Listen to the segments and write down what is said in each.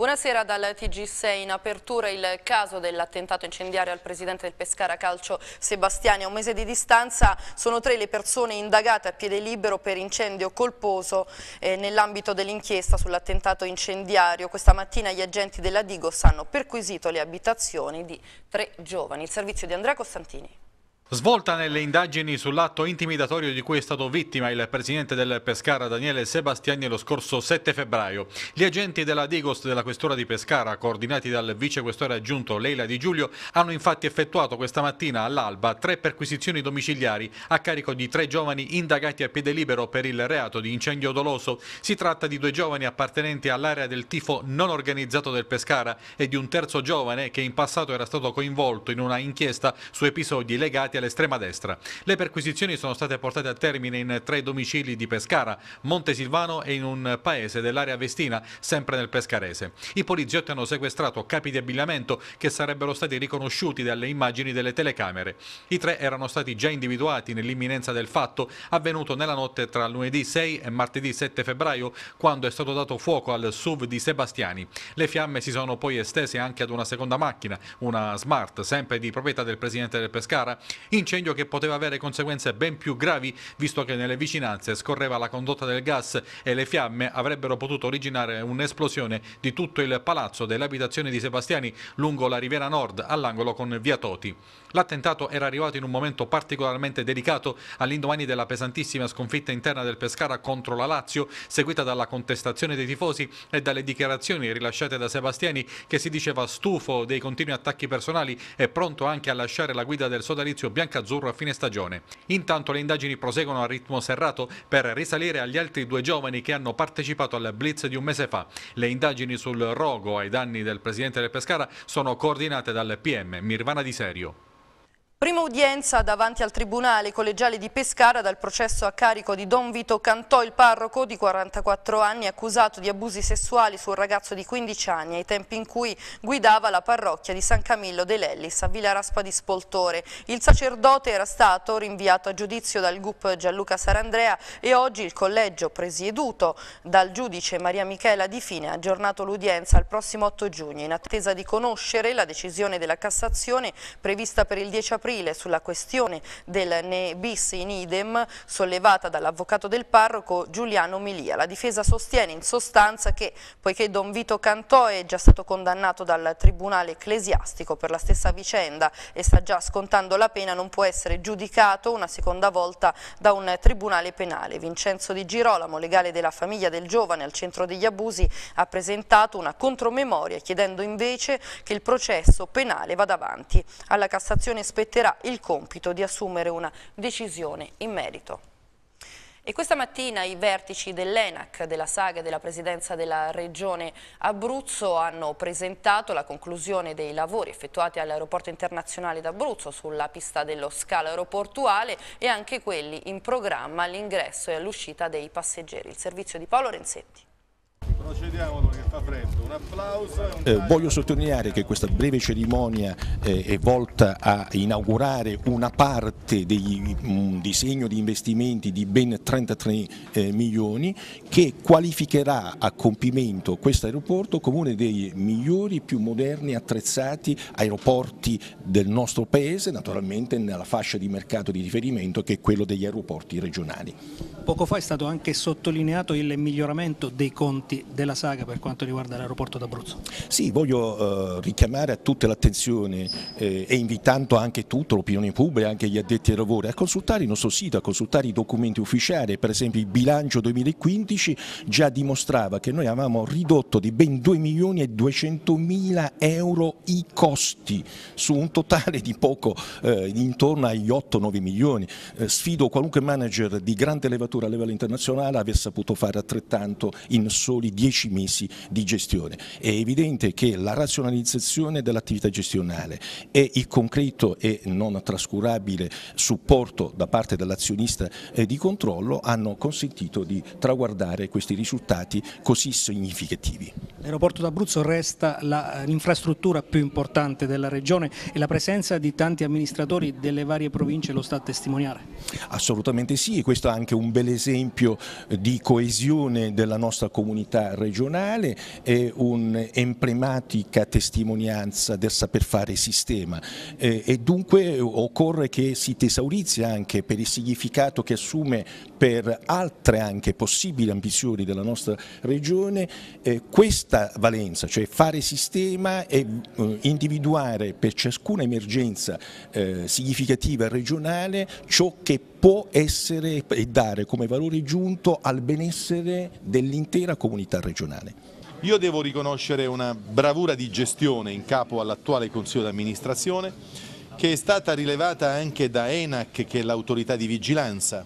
Buonasera dal TG6. In apertura il caso dell'attentato incendiario al presidente del Pescara Calcio Sebastiani. A un mese di distanza sono tre le persone indagate a piede libero per incendio colposo eh, nell'ambito dell'inchiesta sull'attentato incendiario. Questa mattina gli agenti della Digos hanno perquisito le abitazioni di tre giovani. Il servizio di Andrea Costantini. Svolta nelle indagini sull'atto intimidatorio di cui è stato vittima il presidente del Pescara Daniele Sebastiani lo scorso 7 febbraio, gli agenti della Digos della Questura di Pescara, coordinati dal vicequestore aggiunto Leila Di Giulio, hanno infatti effettuato questa mattina all'alba tre perquisizioni domiciliari a carico di tre giovani indagati a piede libero per il reato di incendio doloso. Si tratta di due giovani appartenenti all'area del tifo non organizzato del Pescara e di un terzo giovane che in passato era stato coinvolto in una inchiesta su episodi legati a all'estrema destra. Le perquisizioni sono state portate a termine in tre domicili di Pescara, Montesilvano e in un paese dell'area vestina, sempre nel pescarese. I poliziotti hanno sequestrato capi di abbigliamento che sarebbero stati riconosciuti dalle immagini delle telecamere. I tre erano stati già individuati nell'imminenza del fatto avvenuto nella notte tra lunedì 6 e martedì 7 febbraio quando è stato dato fuoco al SUV di Sebastiani. Le fiamme si sono poi estese anche ad una seconda macchina, una Smart, sempre di proprietà del presidente del Pescara, incendio che poteva avere conseguenze ben più gravi visto che nelle vicinanze scorreva la condotta del gas e le fiamme avrebbero potuto originare un'esplosione di tutto il palazzo dell'abitazione di Sebastiani lungo la Riviera Nord all'angolo con Via Toti. L'attentato era arrivato in un momento particolarmente delicato all'indomani della pesantissima sconfitta interna del Pescara contro la Lazio, seguita dalla contestazione dei tifosi e dalle dichiarazioni rilasciate da Sebastiani che si diceva stufo dei continui attacchi personali e pronto anche a lasciare la guida del sodalizio bianco biancazzurro a fine stagione. Intanto le indagini proseguono a ritmo serrato per risalire agli altri due giovani che hanno partecipato al blitz di un mese fa. Le indagini sul rogo ai danni del presidente del Pescara sono coordinate dal PM Mirvana Di Serio. Prima udienza davanti al Tribunale Collegiale di Pescara dal processo a carico di Don Vito Cantò, il parroco di 44 anni accusato di abusi sessuali su un ragazzo di 15 anni ai tempi in cui guidava la parrocchia di San Camillo dei Lellis a Villa Raspa di Spoltore. Il sacerdote era stato rinviato a giudizio dal GUP Gianluca Sarandrea e oggi il collegio presieduto dal giudice Maria Michela Di Fine ha aggiornato l'udienza al prossimo 8 giugno in attesa di conoscere la decisione della Cassazione prevista per il 10 aprile aprile sulla questione del ne bis in idem sollevata dall'avvocato del parroco Giuliano Milia. La difesa sostiene in sostanza che poiché Don Vito Cantò è già stato condannato dal Tribunale ecclesiastico per la stessa vicenda e sta già scontando la pena non può essere giudicato una seconda volta da un Tribunale penale. Vincenzo Di Girolamo, legale della famiglia del giovane al centro degli abusi, ha presentato una contromemoria chiedendo invece che il processo penale vada avanti. Alla Cassazione spetterà spetterà il compito di assumere una decisione in merito. E questa mattina i vertici dell'ENAC, della saga della presidenza della regione Abruzzo hanno presentato la conclusione dei lavori effettuati all'aeroporto internazionale d'Abruzzo sulla pista dello scalo aeroportuale e anche quelli in programma all'ingresso e all'uscita dei passeggeri. Il servizio di Paolo Renzetti. Eh, voglio sottolineare che questa breve cerimonia eh, è volta a inaugurare una parte di un disegno di investimenti di ben 33 eh, milioni che qualificherà a compimento questo aeroporto come uno dei migliori, più moderni, attrezzati aeroporti del nostro paese, naturalmente nella fascia di mercato di riferimento che è quello degli aeroporti regionali. Poco fa è stato anche sottolineato il miglioramento dei conti della saga per quanto riguarda l'aeroporto d'Abruzzo. Sì, voglio eh, richiamare a tutta l'attenzione eh, e invitando anche tutta l'opinione pubblica, anche gli addetti ai lavori, a consultare il nostro sito, a consultare i documenti ufficiali, per esempio il bilancio 2015 già dimostrava che noi avevamo ridotto di ben 2 milioni e 200 mila euro i costi su un totale di poco eh, intorno agli 8-9 milioni. Eh, sfido qualunque manager di grande levatura a livello internazionale aver saputo fare altrettanto in soli dieci mesi di gestione. È evidente che la razionalizzazione dell'attività gestionale e il concreto e non trascurabile supporto da parte dell'azionista eh, di controllo hanno consentito di traguardare questi risultati così significativi. L'aeroporto d'Abruzzo resta eh, l'infrastruttura più importante della regione e la presenza di tanti amministratori delle varie province lo sta a testimoniare? Assolutamente sì, questo è anche un bel esempio eh, di coesione della nostra comunità regionale, è un'emblematica testimonianza del saper fare sistema eh, e dunque eh, occorre che si tesaurizzi anche per il significato che assume per altre anche possibili ambizioni della nostra regione eh, questa valenza, cioè fare sistema e individuare per ciascuna emergenza significativa regionale ciò che può essere e dare come valore aggiunto al benessere dell'intera comunità regionale. Io devo riconoscere una bravura di gestione in capo all'attuale Consiglio d'amministrazione che è stata rilevata anche da ENAC che è l'autorità di vigilanza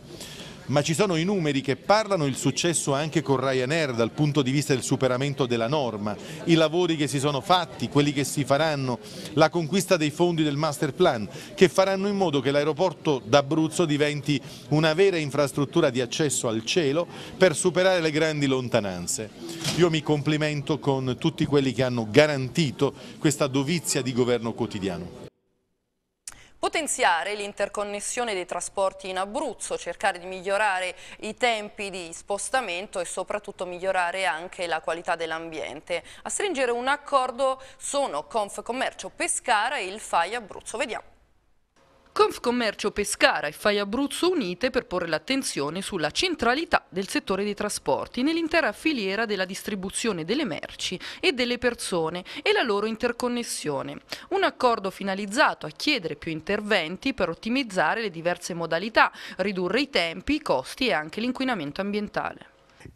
ma ci sono i numeri che parlano, il successo anche con Ryanair dal punto di vista del superamento della norma, i lavori che si sono fatti, quelli che si faranno, la conquista dei fondi del master plan che faranno in modo che l'aeroporto d'Abruzzo diventi una vera infrastruttura di accesso al cielo per superare le grandi lontananze. Io mi complimento con tutti quelli che hanno garantito questa dovizia di governo quotidiano. Potenziare l'interconnessione dei trasporti in Abruzzo, cercare di migliorare i tempi di spostamento e soprattutto migliorare anche la qualità dell'ambiente. A stringere un accordo sono Confcommercio Pescara e il FAI Abruzzo. Vediamo. Confcommercio Pescara e Fai Abruzzo unite per porre l'attenzione sulla centralità del settore dei trasporti nell'intera filiera della distribuzione delle merci e delle persone e la loro interconnessione. Un accordo finalizzato a chiedere più interventi per ottimizzare le diverse modalità, ridurre i tempi, i costi e anche l'inquinamento ambientale.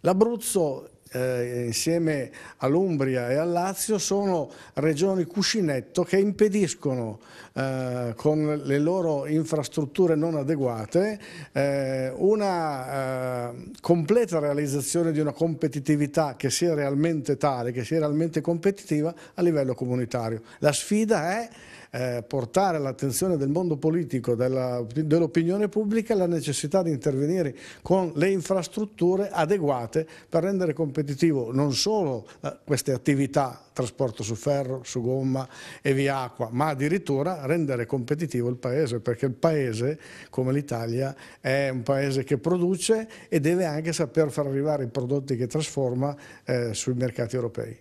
L'Abruzzo eh, insieme all'Umbria e al Lazio sono regioni cuscinetto che impediscono eh, con le loro infrastrutture non adeguate eh, una eh, completa realizzazione di una competitività che sia realmente tale, che sia realmente competitiva a livello comunitario. La sfida è eh, portare all'attenzione del mondo politico, dell'opinione dell pubblica, la necessità di intervenire con le infrastrutture adeguate per rendere competitivo non solo eh, queste attività, trasporto su ferro, su gomma e via acqua, ma addirittura rendere competitivo il Paese, perché il Paese, come l'Italia, è un Paese che produce e deve anche saper far arrivare i prodotti che trasforma eh, sui mercati europei.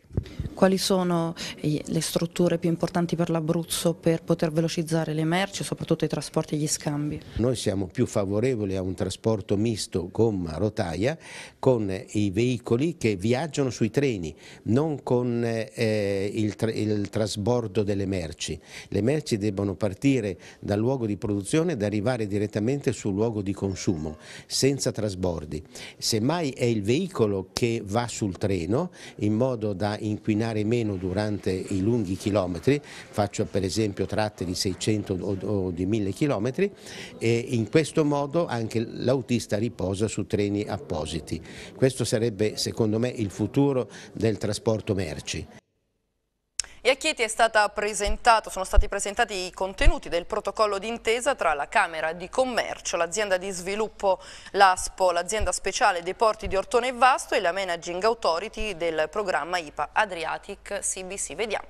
Quali sono le strutture più importanti per l'Abruzzo per poter velocizzare le merci, soprattutto i trasporti e gli scambi? Noi siamo più favorevoli a un trasporto misto gomma-rotaia con i veicoli che viaggiano sui treni, non con eh, il, tra il trasbordo delle merci. Le merci debbono partire dal luogo di produzione ed arrivare direttamente sul luogo di consumo, senza trasbordi. Semmai è il veicolo che va sul treno in modo da inquinare camminare meno durante i lunghi chilometri, faccio per esempio tratte di 600 o, di 1000 chilometri e in questo modo anche l'autista riposa su treni appositi. Questo sarebbe secondo me il futuro del trasporto merci. E a Chieti sono stati presentati i contenuti del protocollo d'intesa tra la Camera di Commercio, l'azienda di sviluppo LASPO, l'azienda speciale dei porti di Ortone e Vasto e la Managing Authority del programma IPA Adriatic CBC. Vediamo.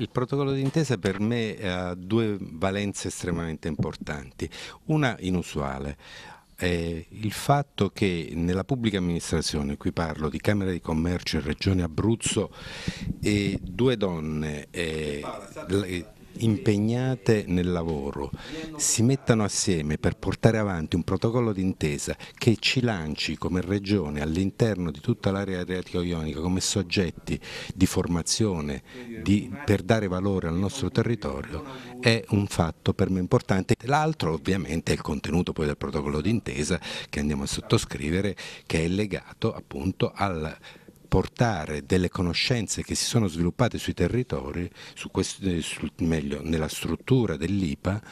Il protocollo d'intesa per me ha due valenze estremamente importanti, una inusuale, eh, il fatto che nella pubblica amministrazione, qui parlo di Camera di Commercio e Regione Abruzzo, eh, due donne, eh, impegnate nel lavoro si mettano assieme per portare avanti un protocollo d'intesa che ci lanci come regione all'interno di tutta l'area adriatico-ionica come soggetti di formazione di, per dare valore al nostro territorio è un fatto per me importante. L'altro ovviamente è il contenuto poi del protocollo d'intesa che andiamo a sottoscrivere che è legato appunto al portare delle conoscenze che si sono sviluppate sui territori, su questo, eh, su, meglio nella struttura dell'IPA,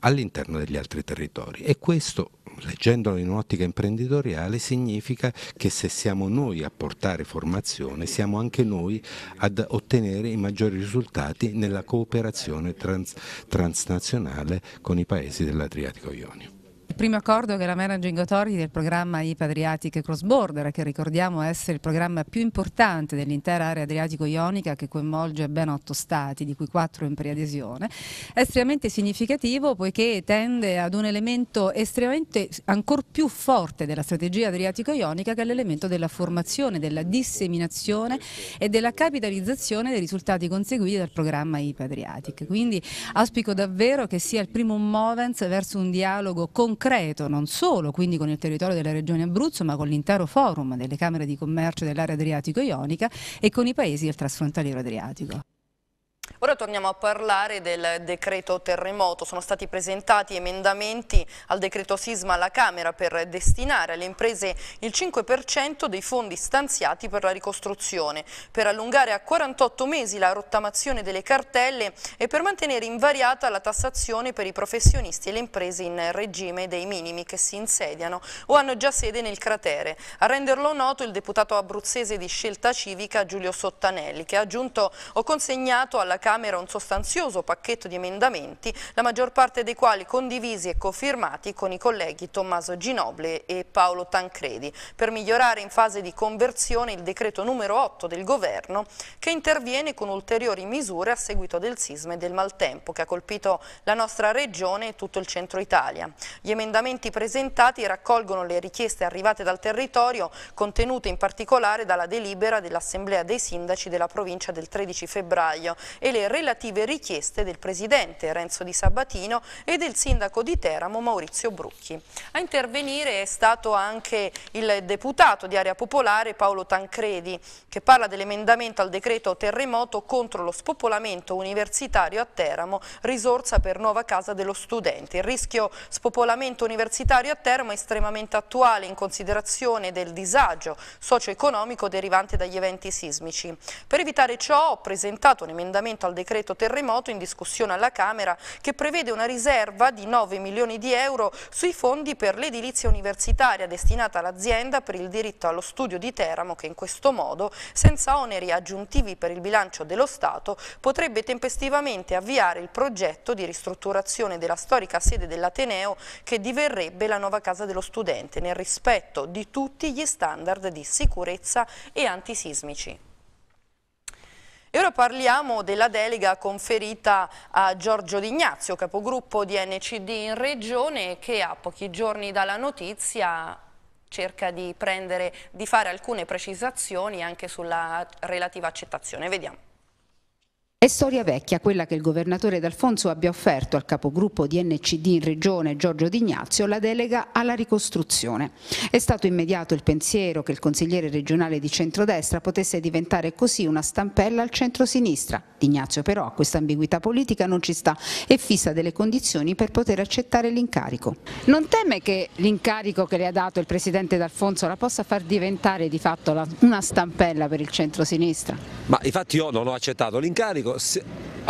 all'interno degli altri territori. E questo, leggendolo in un'ottica imprenditoriale, significa che se siamo noi a portare formazione, siamo anche noi ad ottenere i maggiori risultati nella cooperazione trans transnazionale con i paesi dell'Adriatico Ionio primo accordo che la Managing Authority del programma IPA Adriatic Cross Border, che ricordiamo essere il programma più importante dell'intera area adriatico-ionica che coinvolge ben otto stati, di cui quattro in preadesione, è estremamente significativo poiché tende ad un elemento estremamente ancora più forte della strategia adriatico-ionica che è l'elemento della formazione, della disseminazione e della capitalizzazione dei risultati conseguiti dal programma IPA Adriatic. Quindi auspico davvero che sia il primo movens verso un dialogo concreto concreto, non solo quindi con il territorio della Regione Abruzzo, ma con l'intero forum delle Camere di Commercio dell'area Adriatico-Ionica e con i paesi del trasfrontaliero Adriatico. Ora torniamo a parlare del decreto terremoto. Sono stati presentati emendamenti al decreto sisma alla Camera per destinare alle imprese il 5% dei fondi stanziati per la ricostruzione, per allungare a 48 mesi la rottamazione delle cartelle e per mantenere invariata la tassazione per i professionisti e le imprese in regime dei minimi che si insediano o hanno già sede nel cratere. A renderlo noto il deputato abruzzese di Scelta Civica Giulio Sottanelli che ha aggiunto ho consegnato alla Camera un sostanzioso pacchetto di emendamenti, la maggior parte dei quali condivisi e cofirmati con i colleghi Tommaso Ginoble e Paolo Tancredi, per migliorare in fase di conversione il decreto numero 8 del Governo che interviene con ulteriori misure a seguito del sisma e del maltempo che ha colpito la nostra regione e tutto il centro Italia. Gli emendamenti presentati raccolgono le richieste arrivate dal territorio contenute in particolare dalla delibera dell'Assemblea dei Sindaci della provincia del 13 febbraio e e le relative richieste del Presidente Renzo Di Sabatino e del Sindaco di Teramo Maurizio Brucchi. A intervenire è stato anche il deputato di Area Popolare Paolo Tancredi che parla dell'emendamento al decreto terremoto contro lo spopolamento universitario a Teramo, risorsa per nuova casa dello studente. Il rischio spopolamento universitario a Teramo è estremamente attuale in considerazione del disagio socio-economico derivante dagli eventi sismici. Per evitare ciò ho presentato un emendamento emendamento al decreto terremoto in discussione alla Camera che prevede una riserva di 9 milioni di euro sui fondi per l'edilizia universitaria destinata all'azienda per il diritto allo studio di Teramo che in questo modo, senza oneri aggiuntivi per il bilancio dello Stato, potrebbe tempestivamente avviare il progetto di ristrutturazione della storica sede dell'Ateneo che diverrebbe la nuova casa dello studente nel rispetto di tutti gli standard di sicurezza e antisismici. E ora parliamo della delega conferita a Giorgio D'Ignazio, capogruppo di NCD in Regione, che a pochi giorni dalla notizia cerca di, prendere, di fare alcune precisazioni anche sulla relativa accettazione. Vediamo. È storia vecchia quella che il governatore D'Alfonso abbia offerto al capogruppo di NCD in regione Giorgio D'Ignazio la delega alla ricostruzione. È stato immediato il pensiero che il consigliere regionale di centrodestra potesse diventare così una stampella al centro-sinistra, Ignazio però a questa ambiguità politica non ci sta e fissa delle condizioni per poter accettare l'incarico. Non teme che l'incarico che le ha dato il Presidente D'Alfonso la possa far diventare di fatto la, una stampella per il centro-sinistra? Ma infatti io non ho accettato l'incarico,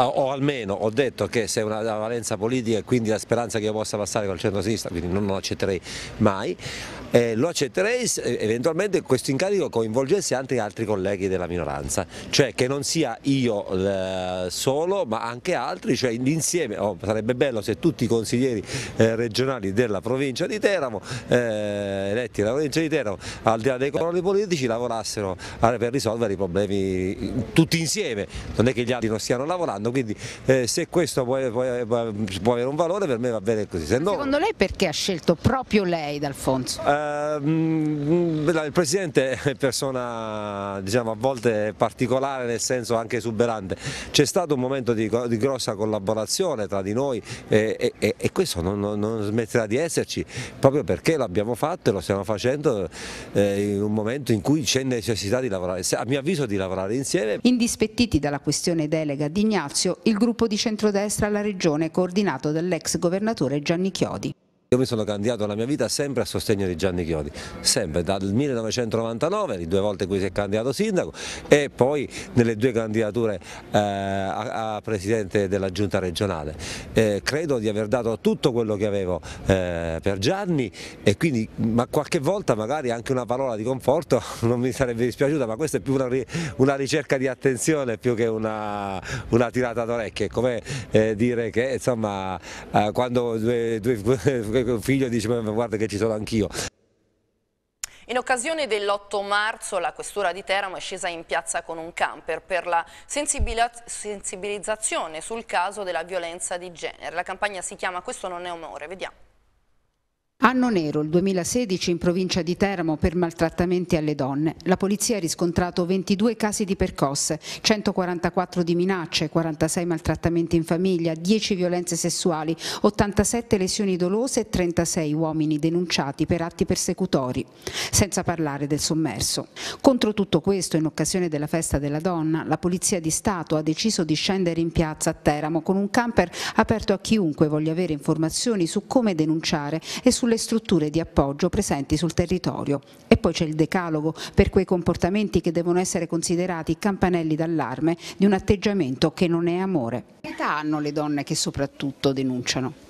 o almeno ho detto che se è una valenza politica e quindi la speranza che io possa passare col centro-sinistra, quindi non lo accetterei mai, eh, lo accetterei se eh, eventualmente questo incarico coinvolgesse anche altri colleghi della minoranza, cioè che non sia io eh, solo ma anche altri, cioè insieme, oh, sarebbe bello se tutti i consiglieri eh, regionali della provincia di Teramo, eh, eletti dalla provincia di Teramo, al di là dei colori politici, lavorassero eh, per risolvere i problemi mm, tutti insieme, non è che gli altri non stiano lavorando, quindi se questo può, può, può, avere un valore per me va bene così. No... Secondo lei perché ha scelto proprio lei D'Alfonso? Ehm, il Presidente è persona diciamo, a volte particolare nel senso anche esuberante, c'è stato un momento di, di, grossa collaborazione tra di noi e, e, e questo non, non, smetterà di esserci proprio perché l'abbiamo fatto e lo stiamo facendo eh, in un momento in cui c'è necessità di lavorare, a mio avviso di lavorare insieme. Indispettiti dalla questione delega di Ignazio, il gruppo di centrodestra alla regione coordinato dall'ex governatore Gianni Chiodi. Io mi sono candidato la mia vita sempre a sostegno di Gianni Chiodi, sempre dal 1999, le due volte in cui si è candidato sindaco e poi nelle due candidature eh, a, a, presidente della giunta regionale. Eh, credo di aver dato tutto quello che avevo eh, per Gianni e quindi ma qualche volta magari anche una parola di conforto non mi sarebbe dispiaciuta ma questa è più una, una ricerca di attenzione più che una, una tirata d'orecchie, come eh, dire che insomma eh, quando due, due che il figlio dice ma guarda che ci sono anch'io. In occasione dell'8 marzo la questura di Teramo è scesa in piazza con un camper per la sensibilizzazione sul caso della violenza di genere. La campagna si chiama Questo non è onore, vediamo. Anno nero, il 2016 in provincia di Teramo per maltrattamenti alle donne. La polizia ha riscontrato 22 casi di percosse, 144 di minacce, 46 maltrattamenti in famiglia, 10 violenze sessuali, 87 lesioni dolose e 36 uomini denunciati per atti persecutori, senza parlare del sommerso. Contro tutto questo, in occasione della festa della donna, la Polizia di Stato ha deciso di scendere in piazza a Teramo con un camper aperto a chiunque voglia avere informazioni su come denunciare e sulle sulle strutture di appoggio presenti sul territorio. E poi c'è il decalogo per quei comportamenti che devono essere considerati campanelli d'allarme di un atteggiamento che non è amore. Che età hanno le donne che soprattutto denunciano?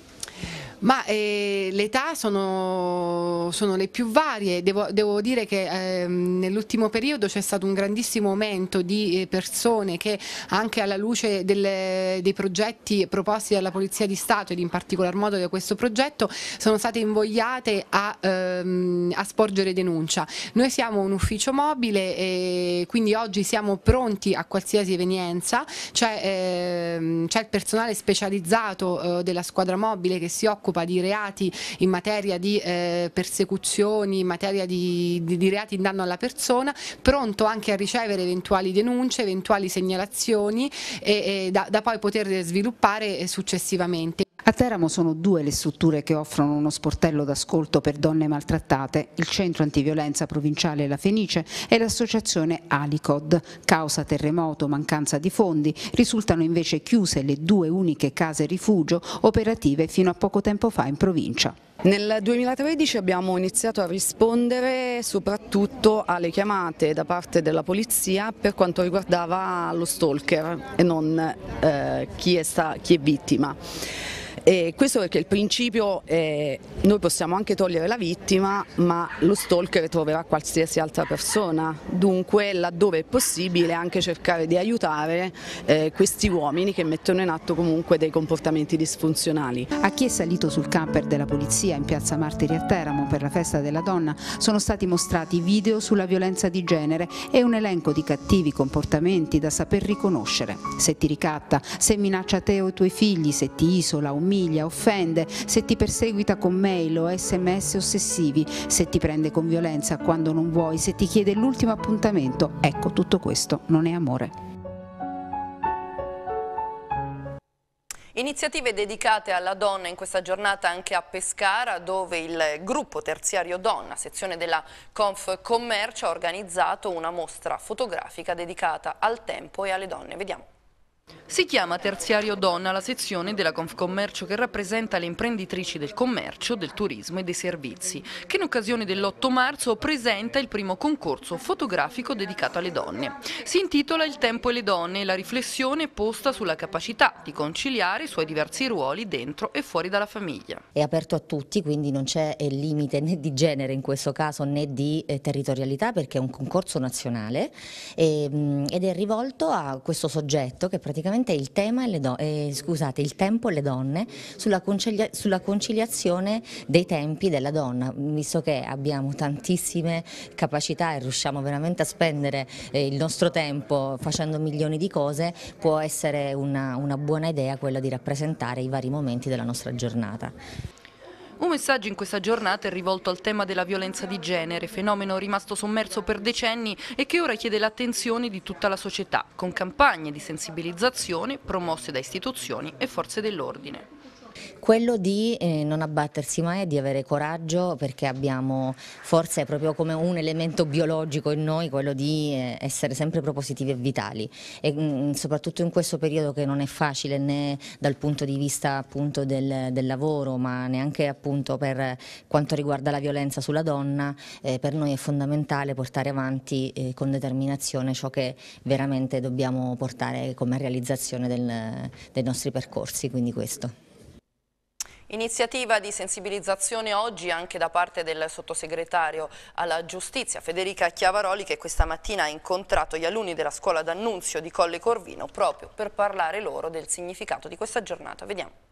Ma eh, le età sono, sono, le più varie, devo, devo dire che eh, nell'ultimo periodo c'è stato un grandissimo aumento di eh, persone che anche alla luce delle, dei progetti proposti dalla Polizia di Stato ed in particolar modo da questo progetto sono state invogliate a, ehm, a sporgere denuncia. Noi siamo un ufficio mobile e quindi oggi siamo pronti a qualsiasi evenienza, c'è ehm, il personale specializzato eh, della squadra mobile che si occupa occupa di reati in materia di eh, persecuzioni, in materia di, di, di, reati in danno alla persona, pronto anche a ricevere eventuali denunce, eventuali segnalazioni e, e da, da poi poter sviluppare eh, successivamente. A Teramo sono due le strutture che offrono uno sportello d'ascolto per donne maltrattate, il Centro Antiviolenza Provinciale La Fenice e l'associazione Alicod. Causa terremoto, mancanza di fondi, risultano invece chiuse le due uniche case rifugio operative fino a poco tempo fa in provincia. Nel 2013 abbiamo iniziato a rispondere soprattutto alle chiamate da parte della polizia per quanto riguardava lo stalker e non eh, chi, è sta, chi è vittima. E questo perché il principio è eh, noi possiamo anche togliere la vittima, ma lo stalker troverà qualsiasi altra persona, dunque laddove è possibile anche cercare di aiutare eh, questi uomini che mettono in atto comunque dei comportamenti disfunzionali. A chi è salito sul camper della polizia in piazza Martiri a Teramo per la festa della donna sono stati mostrati video sulla violenza di genere e un elenco di cattivi comportamenti da saper riconoscere. Se ti ricatta, se minaccia te o i tuoi figli, se ti isola o mi umilia, offende, se ti perseguita con mail o sms ossessivi, se ti prende con violenza quando non vuoi, se ti chiede l'ultimo appuntamento, ecco tutto questo non è amore. Iniziative dedicate alla donna in questa giornata anche a Pescara dove il gruppo terziario Donna, sezione della Conf Commercio, ha organizzato una mostra fotografica dedicata al tempo e alle donne. Vediamo. Si chiama Terziario Donna la sezione della Confcommercio che rappresenta le imprenditrici del commercio, del turismo e dei servizi, che in occasione dell'8 marzo presenta il primo concorso fotografico dedicato alle donne. Si intitola Il tempo e le donne e la riflessione posta sulla capacità di conciliare i suoi diversi ruoli dentro e fuori dalla famiglia. È aperto a tutti, quindi non c'è eh, limite né di genere in questo caso né di eh, territorialità perché è un concorso nazionale ehm, ed è rivolto a questo soggetto che praticamente praticamente il tema, eh, scusate, il tempo e le donne sulla, concilia sulla, conciliazione dei tempi della donna, visto che abbiamo tantissime capacità e riusciamo veramente a spendere eh, il nostro tempo facendo milioni di cose, può essere una, una buona idea quella di rappresentare i vari momenti della nostra giornata. Un messaggio in questa giornata è rivolto al tema della violenza di genere, fenomeno rimasto sommerso per decenni e che ora chiede l'attenzione di tutta la società, con campagne di sensibilizzazione promosse da istituzioni e forze dell'ordine. Quello di eh, non abbattersi mai e di avere coraggio perché abbiamo forse proprio come un elemento biologico in noi quello di eh, essere sempre propositivi e vitali e mh, mm, soprattutto in questo periodo che non è facile né dal punto di vista appunto del, del lavoro ma neanche appunto per quanto riguarda la violenza sulla donna eh, per noi è fondamentale portare avanti eh, con determinazione ciò che veramente dobbiamo portare come realizzazione del, dei nostri percorsi quindi questo. Iniziativa di sensibilizzazione oggi anche da parte del sottosegretario alla giustizia Federica Chiavaroli che questa mattina ha incontrato gli alunni della scuola d'annunzio di Colle Corvino proprio per parlare loro del significato di questa giornata. Vediamo.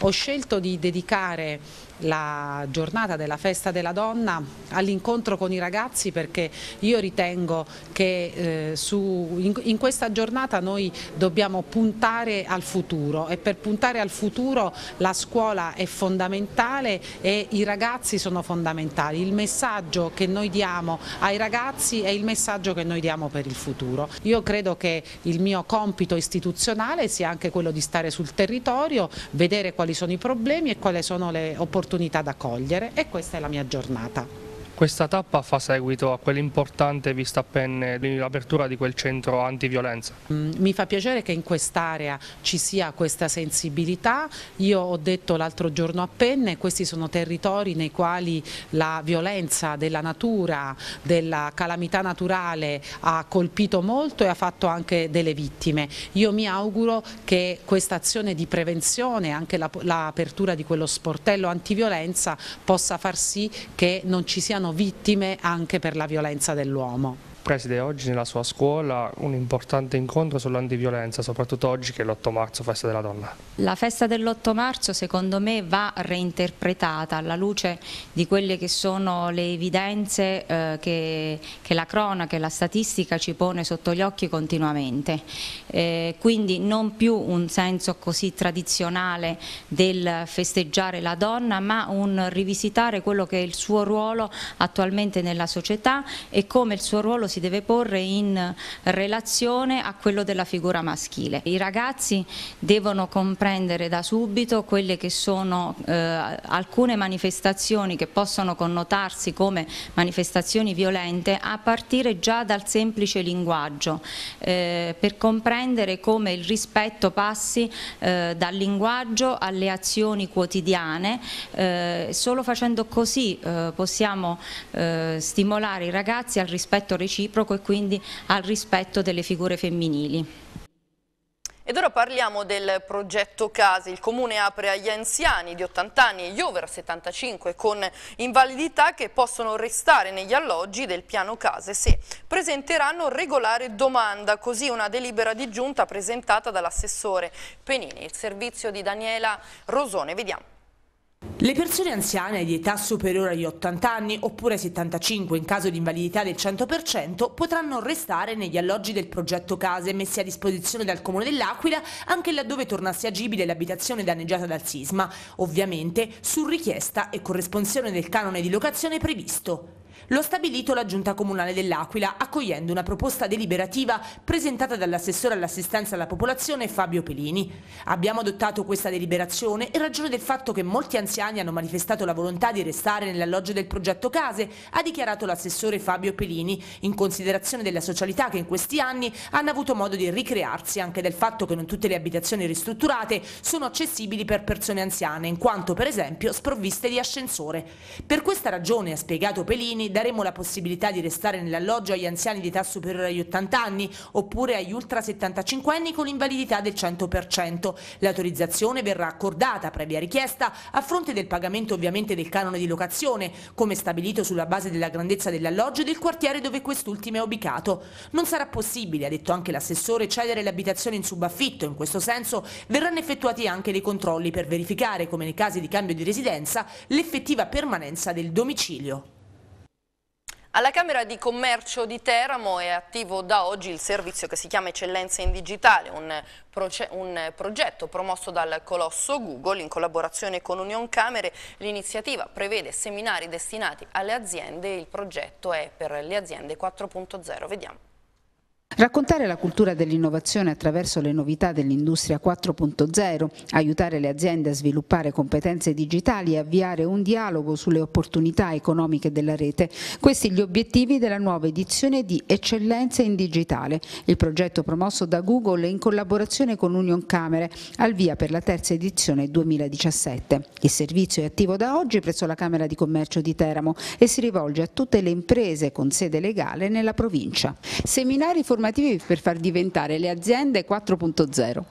Ho scelto di dedicare la giornata della festa della donna all'incontro con i ragazzi perché io ritengo che eh, su, in, in, questa giornata noi dobbiamo puntare al futuro e per puntare al futuro la scuola è fondamentale e i ragazzi sono fondamentali. Il messaggio che noi diamo ai ragazzi è il messaggio che noi diamo per il futuro. Io credo che il mio compito istituzionale sia anche quello di stare sul territorio, vedere vedere quali sono i problemi e quali sono le opportunità da cogliere e questa è la mia giornata. Questa tappa fa seguito a quell'importante vista a penne, l'apertura di quel centro antiviolenza. Mm, mi fa piacere che in quest'area ci sia questa sensibilità, io ho detto l'altro giorno a penne, questi sono territori nei quali la violenza della natura, della calamità naturale ha colpito molto e ha fatto anche delle vittime. Io mi auguro che questa azione di prevenzione, anche l'apertura di quello sportello antiviolenza possa far sì che non ci siano diventano vittime anche per la violenza dell'uomo preside oggi nella sua scuola un importante incontro sull'antiviolenza, soprattutto oggi che è l'8 marzo, festa della donna. La festa dell'8 marzo secondo me va reinterpretata alla luce di quelle che sono le evidenze eh, che, che, la cronaca e la statistica ci pone sotto gli occhi continuamente. Eh, quindi non più un senso così tradizionale del festeggiare la donna, ma un rivisitare quello che è il suo ruolo attualmente nella società e come il suo ruolo si si deve porre in relazione a quello della figura maschile. I ragazzi devono comprendere da subito quelle che sono eh, alcune manifestazioni che possono connotarsi come manifestazioni violente a partire già dal semplice linguaggio, eh, per comprendere come il rispetto passi eh, dal linguaggio alle azioni quotidiane, eh, solo facendo così eh, possiamo eh, stimolare i ragazzi al rispetto reciproco reciproco e quindi al rispetto delle figure femminili. Ed ora parliamo del progetto Case. Il comune apre agli anziani di 80 anni e gli over 75 con invalidità che possono restare negli alloggi del piano Case se presenteranno regolare domanda. Così una delibera di giunta presentata dall'assessore Penini. Il servizio di Daniela Rosone. Vediamo. Le persone anziane di età superiore agli 80 anni oppure 75 in caso di invalidità del 100% potranno restare negli alloggi del progetto case messi a disposizione dal Comune dell'Aquila anche laddove tornasse agibile l'abitazione danneggiata dal sisma, ovviamente su richiesta e corresponsione del canone di locazione previsto. Lo ha stabilito la Giunta Comunale dell'Aquila, accogliendo una proposta deliberativa presentata dall'assessore all'assistenza alla popolazione Fabio Pelini. Abbiamo adottato questa deliberazione in ragione del fatto che molti anziani hanno manifestato la volontà di restare nell'alloggio del progetto Case, ha dichiarato l'assessore Fabio Pelini, in considerazione della socialità che in questi anni hanno avuto modo di ricrearsi, anche del fatto che non tutte le abitazioni ristrutturate sono accessibili per persone anziane, in quanto per esempio sprovviste di ascensore. Per questa ragione, ha spiegato Pelini, daremo la possibilità di restare nell'alloggio agli anziani di età superiore agli 80 anni oppure agli ultra 75 anni con invalidità del 100%. L'autorizzazione verrà accordata previa richiesta a fronte del pagamento ovviamente del canone di locazione, come stabilito sulla base della grandezza dell'alloggio e del quartiere dove quest'ultimo è ubicato. Non sarà possibile, ha detto anche l'assessore, cedere l'abitazione in subaffitto, in questo senso verranno effettuati anche dei controlli per verificare, come nei casi di cambio di residenza, l'effettiva permanenza del domicilio. Alla Camera di Commercio di Teramo è attivo da oggi il servizio che si chiama Eccellenza in Digitale, un, un progetto promosso dal colosso Google in collaborazione con Union Camere. L'iniziativa prevede seminari destinati alle aziende e il progetto è per le aziende 4.0. Vediamo. Raccontare la cultura dell'innovazione attraverso le novità dell'industria 4.0, aiutare le aziende a sviluppare competenze digitali e avviare un dialogo sulle opportunità economiche della rete. Questi gli obiettivi della nuova edizione di Eccellenze in Digitale, il progetto promosso da Google in collaborazione con Union Camere, al via per la terza edizione 2017. Il servizio è attivo da oggi presso la Camera di Commercio di Teramo e si rivolge a tutte le imprese con sede legale nella provincia. Seminari normativi per far diventare le aziende 4.0?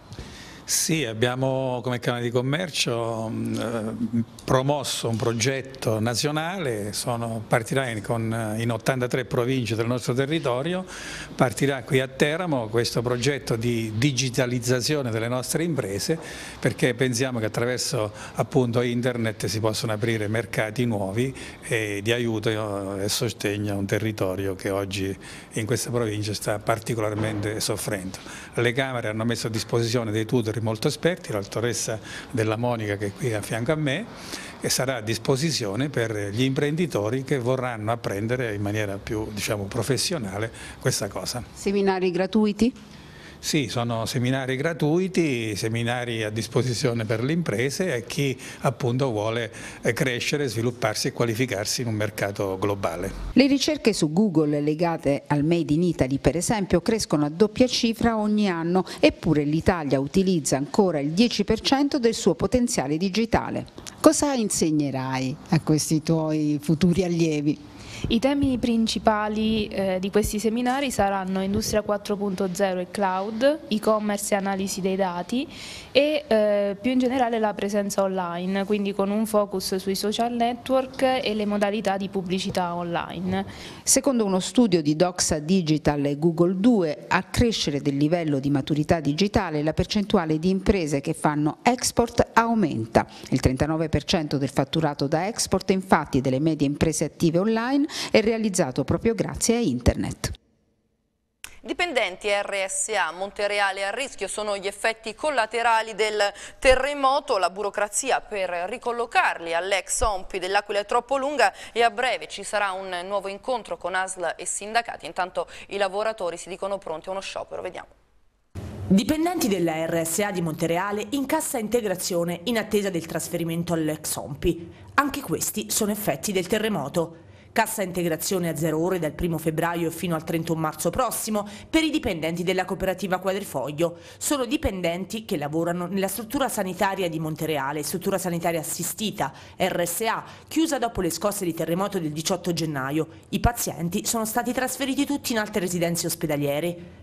Sì, abbiamo come Camera di Commercio mm, eh, promosso un progetto nazionale, sono, partirà in, con, eh, in, 83 province del nostro territorio, partirà qui a Teramo questo progetto di digitalizzazione delle nostre imprese perché pensiamo che attraverso appunto, internet si possono aprire mercati nuovi e di aiuto eh, e sostegno a un territorio che oggi in questa provincia sta particolarmente soffrendo. Le Camere hanno messo a disposizione dei tutor professori molto esperti, la dottoressa Della Monica che è qui a fianco a me, e sarà a disposizione per gli imprenditori che vorranno apprendere in maniera più diciamo, professionale questa cosa. Seminari gratuiti? Sì, sono seminari gratuiti, seminari a disposizione per le imprese e chi appunto vuole eh, crescere, svilupparsi e qualificarsi in un mercato globale. Le ricerche su Google legate al Made in Italy per esempio crescono a doppia cifra ogni anno eppure l'Italia utilizza ancora il 10% del suo potenziale digitale. Cosa insegnerai a questi tuoi futuri allievi? I temi principali eh, di questi seminari saranno Industria 4.0 e cloud, e-commerce e analisi dei dati e eh, più in generale la presenza online, quindi con un focus sui social network e le modalità di pubblicità online. Secondo uno studio di Doxa Digital e Google 2, a crescere del livello di maturità digitale la percentuale di imprese che fanno export aumenta. Il 39% del fatturato da export infatti delle medie imprese attive online è realizzato proprio grazie a internet. Dipendenti RSA Montereale a rischio sono gli effetti collaterali del terremoto, la burocrazia per ricollocarli all'ex OMPI dell'Aquila è troppo lunga e a breve ci sarà un nuovo incontro con ASL e sindacati, intanto i lavoratori si dicono pronti a uno sciopero, vediamo. Dipendenti della RSA di Montereale in cassa integrazione in attesa del trasferimento all'ex OMPI. Anche questi sono effetti del terremoto. Cassa integrazione a zero ore dal 1 febbraio fino al 31 marzo prossimo per i dipendenti della cooperativa Quadrifoglio. Sono dipendenti che lavorano nella struttura sanitaria di Montereale, struttura sanitaria assistita, RSA, chiusa dopo le scosse di terremoto del 18 gennaio. I pazienti sono stati trasferiti tutti in altre residenze ospedaliere.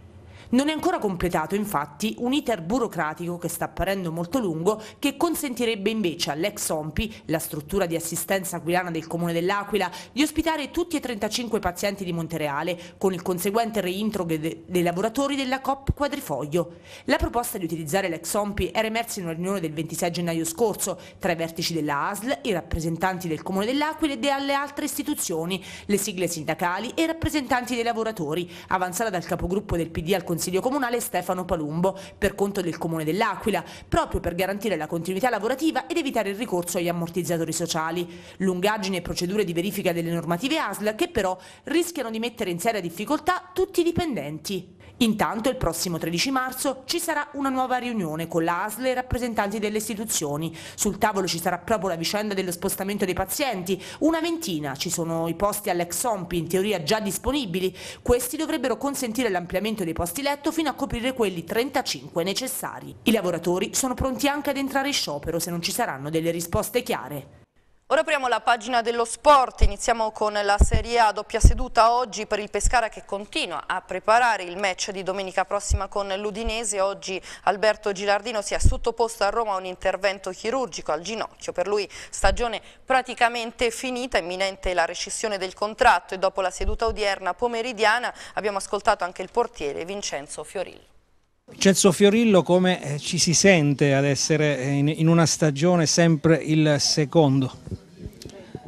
Non è ancora completato infatti un iter burocratico che sta apparendo molto lungo che consentirebbe invece all'ex OMPI, la struttura di assistenza aquilana del Comune dell'Aquila, di ospitare tutti e 35 pazienti di Montereale con il conseguente reintegro dei lavoratori della COP Quadrifoglio. La proposta di utilizzare l'ex OMPI era emersa in una riunione del 26 gennaio scorso tra i vertici della ASL, i rappresentanti del Comune dell'Aquila e delle altre istituzioni, le sigle sindacali e i rappresentanti dei lavoratori, avanzata dal capogruppo del PD al Consiglio Consiglio Comunale Stefano Palumbo per conto del Comune dell'Aquila, proprio per garantire la continuità lavorativa ed evitare il ricorso agli ammortizzatori sociali. Lungaggine e procedure di verifica delle normative ASL che però rischiano di mettere in seria difficoltà tutti i dipendenti. Intanto il prossimo 13 marzo ci sarà una nuova riunione con l'ASL e i rappresentanti delle istituzioni. Sul tavolo ci sarà proprio la vicenda dello spostamento dei pazienti, una ventina, ci sono i posti all'ex OMPI in teoria già disponibili, questi dovrebbero consentire l'ampliamento dei posti letto fino a coprire quelli 35 necessari. I lavoratori sono pronti anche ad entrare in sciopero se non ci saranno delle risposte chiare. Ora apriamo la pagina dello sport, iniziamo con la Serie A doppia seduta oggi per il Pescara che continua a preparare il match di domenica prossima con l'Udinese. Oggi Alberto Gilardino si è sottoposto a Roma a un intervento chirurgico al ginocchio, per lui stagione praticamente finita, imminente la rescissione del contratto e dopo la seduta odierna pomeridiana abbiamo ascoltato anche il portiere Vincenzo Fiorillo. Celso Fiorillo come eh, ci si sente ad essere eh, in una stagione sempre il secondo?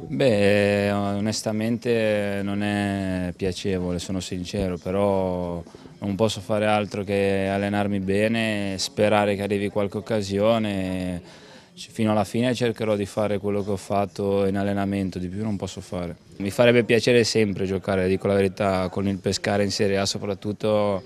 Beh, onestamente non è piacevole, sono sincero, però non posso fare altro che allenarmi bene, sperare che arrivi qualche occasione. Fino alla fine cercherò di fare quello che ho fatto in allenamento, di più non posso fare. Mi farebbe piacere sempre giocare, dico la verità, con il pescare in Serie A soprattutto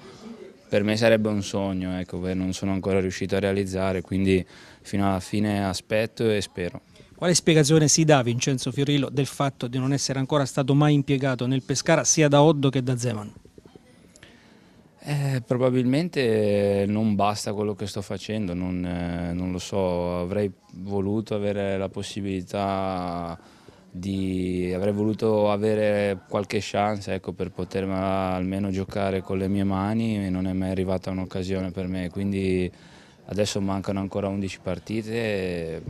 per me sarebbe un sogno ecco, non sono ancora riuscito a realizzare, quindi fino alla fine aspetto e spero. Quale spiegazione si dà Vincenzo Fiorillo del fatto di non essere ancora stato mai impiegato nel Pescara sia da Oddo che da Zeman? Eh, probabilmente non basta quello che sto facendo, non, eh, non lo so, avrei voluto avere la possibilità di, avrei voluto avere qualche chance ecco, per poter almeno giocare con le mie mani e non è mai arrivata un'occasione per me, quindi adesso mancano ancora 11 partite,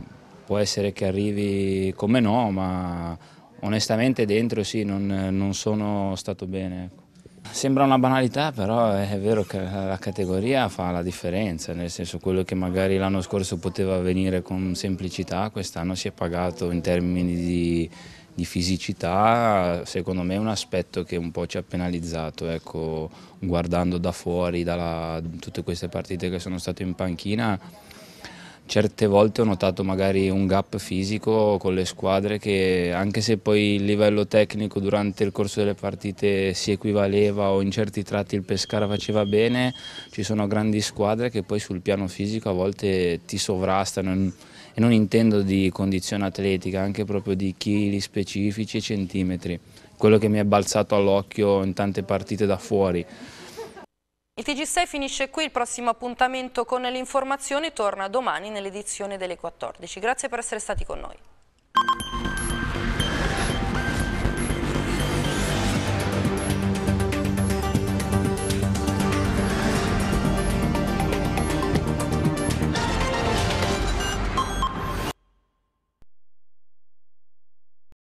può essere che arrivi come no, ma onestamente dentro sì, non, non sono stato bene. Ecco. Sembra una banalità, però è vero che la categoria fa la differenza, nel senso quello che magari l'anno scorso poteva avvenire con semplicità, quest'anno si è pagato in termini di, di, fisicità, secondo me è un aspetto che un po' ci ha penalizzato, ecco, guardando da fuori, da tutte queste partite che sono state in panchina, certe volte ho notato magari un gap fisico con le squadre che anche se poi il livello tecnico durante il corso delle partite si equivaleva o in certi tratti il Pescara faceva bene, ci sono grandi squadre che poi sul piano fisico a volte ti sovrastano e non intendo di condizione atletica, anche proprio di chili specifici e centimetri. Quello che mi è balzato all'occhio in tante partite da fuori. Il TG6 finisce qui, il prossimo appuntamento con l'informazione torna domani nell'edizione delle 14. Grazie per essere stati con noi.